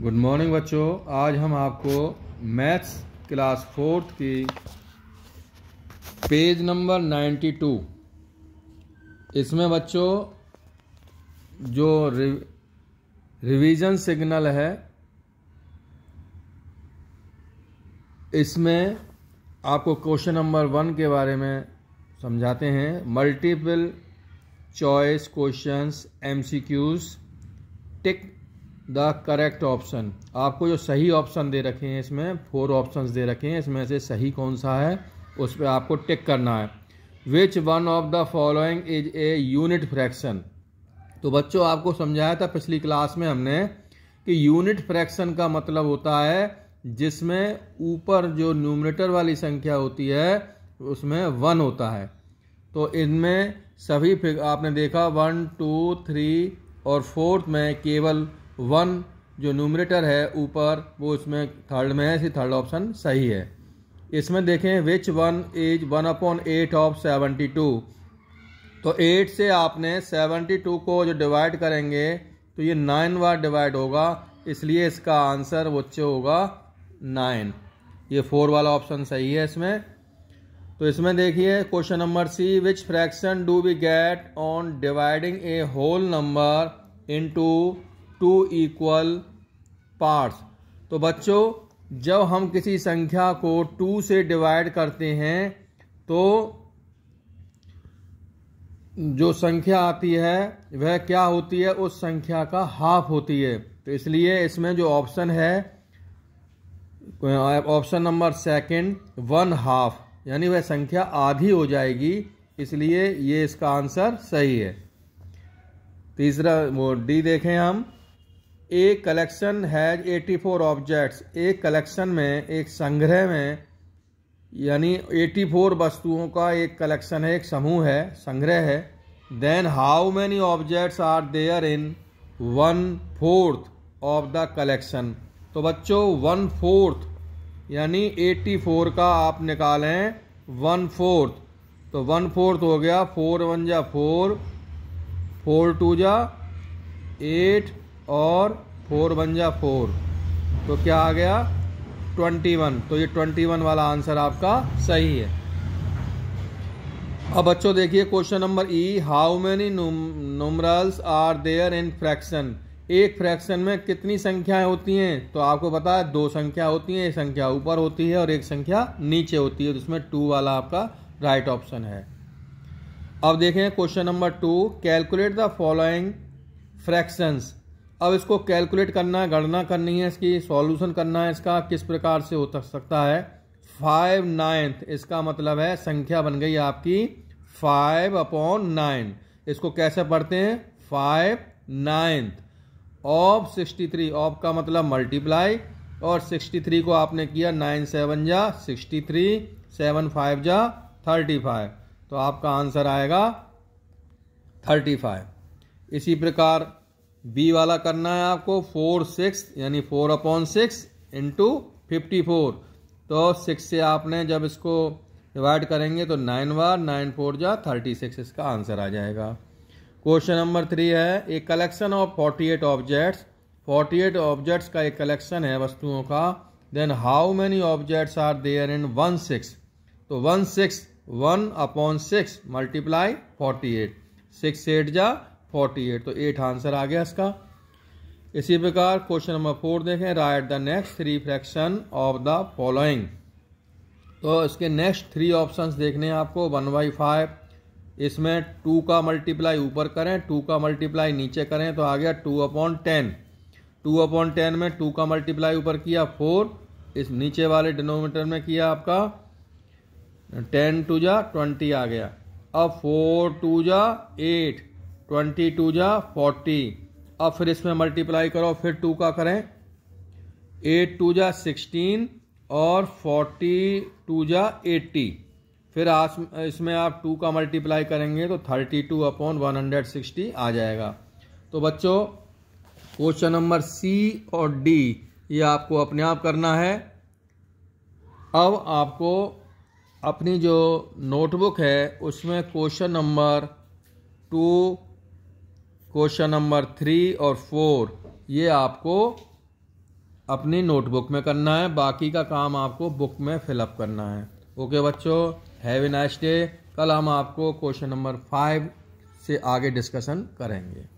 good morning बच्चों आज हम आपको मैथ्स क्लास फोर्थ की पेज नंबर नाइन्टी टू इसमें बच्चों जो रिवीजन सिग्नल है इसमें आपको क्वेश्चन नंबर वन के बारे में समझाते हैं multiple choice questions MCQs tick the correct option आपको जो सही ऑप्शन दे रखे हैं इसमें फोर ऑप्शंस दे रखे हैं इसमें से सही कौन सा है उस पर आपको टिक करना है which one of the following is a unit fraction तो बच्चों आपको समझाया था पिछली क्लास में हमने कि यूनिट फ्रैक्शन का मतलब होता है जिसमें ऊपर जो न्यूमरेटर वाली संख्या होती है उसमें वन होता है तो इनमें सभी आपने देखा वन टू थ्री और फोर्थ में केवल वन जो नूमरेटर है ऊपर वो इसमें थर्ड में है इसी थर्ड ऑप्शन सही है इसमें देखें which one is one upon eight of seventy two तो एट से आपने सेवेंटी टू को जो डिवाइड करेंगे तो ये नाइन बार डिवाइड होगा इसलिए इसका आंसर चे होगा नाइन ये फोर वाला ऑप्शन सही है इसमें तो इसमें देखिए question number C which fraction do we get on dividing a whole number into two equal parts तो बच्चों जब हम किसी संख्या को टू से डिवाइड करते हैं तो जो संख्या आती है वह क्या होती है उस संख्या का हाफ होती है तो इसलिए इसमें जो ऑप्शन है option number second one half यानी वह संख्या आधी हो जाएगी इसलिए ये इसका आंसर सही है तीसरा वो डी देखें हम ए कलेक्शन हैज 84 ऑब्जेक्ट्स एक कलेक्शन में एक संग्रह में यानी 84 वस्तुओं का एक कलेक्शन है एक समूह है संग्रह है then how many objects are there in one fourth of the collection तो बच्चों वन फोर्थ यानी 84 का आप निकालें वन फोर्थ तो वन फोर्थ हो गया फोर वन जा फोर फोर टू जा एट और फोर बन जा फोर तो क्या आ गया ट्वेंटी वन तो ये ट्वेंटी वन वाला आंसर आपका सही है अब बच्चों देखिए question number E how many numerals are there in fraction एक फ्रैक्शन में कितनी संख्याएं होती हैं तो आपको पता है दो संख्या होती हैं एक संख्या ऊपर होती है और एक संख्या नीचे होती है जिसमें टू वाला आपका राइट ऑप्शन है अब देखें question number two calculate the following fractions अब इसको कैलकुलेट करना है गणना करनी है इसकी सॉल्यूशन करना है इसका किस प्रकार से हो सकता है फाइव नाइन्थ इसका मतलब है संख्या बन गई आपकी फाइव अपॉन नाइन इसको कैसे पढ़ते हैं five ninth of sixty three of का मतलब मल्टीप्लाई और सिक्सटी थ्री को आपने किया नाइन सेवन जा सिक्सटी थ्री सेवन फाइव जा थर्टी फाइव तो आपका आंसर आएगा थर्टी फाइव इसी प्रकार बी वाला करना है आपको फोर सिक्स यानी four upon six into fifty four तो सिक्स से आपने जब इसको डिवाइड करेंगे तो नाइन बार नाइन फोर जा थर्टी सिक्स इसका आंसर आ जाएगा क्वेश्चन नंबर थ्री है a collection of forty eight objects forty eight objects का एक कलेक्शन है वस्तुओं का then how many objects are there in one six तो one six one upon six multiply forty eight six eight जा forty eight तो eight answer आ गया इसका इसी प्रकार क्वेश्चन नंबर फोर देखें write the next three fraction of the following तो इसके नेक्स्ट थ्री ऑप्शंस देखने हैं आपको वन बाई फाइव इसमें टू का मल्टीप्लाई ऊपर करें टू का मल्टीप्लाई नीचे करें तो आ गया two upon ten two upon ten में टू का मल्टीप्लाई ऊपर किया फोर इस नीचे वाले डिनोमीटर में किया आपका टेन टू जा ट्वेंटी आ गया अब फोर टू जा एट ट्वेंटी टू जा फोर्टी अब फिर इसमें मल्टीप्लाई करो फिर टू का करें एट टू जा सिक्सटीन और फोर्टी टू जा एट्टी फिर आस इसमें आप टू का मल्टीप्लाई करेंगे तो thirty two upon one hundred sixty आ जाएगा तो बच्चों क्वेश्चन नंबर सी और डी ये आपको अपने आप करना है अब आपको अपनी जो नोटबुक है उसमें question number two question number three और फोर ये आपको अपनी नोटबुक में करना है बाकी का काम आपको बुक में फिलअप करना है ओके बच्चों हैव ए नाइस डे कल हम आपको क्वेश्चन नंबर फाइव से आगे डिस्कशन करेंगे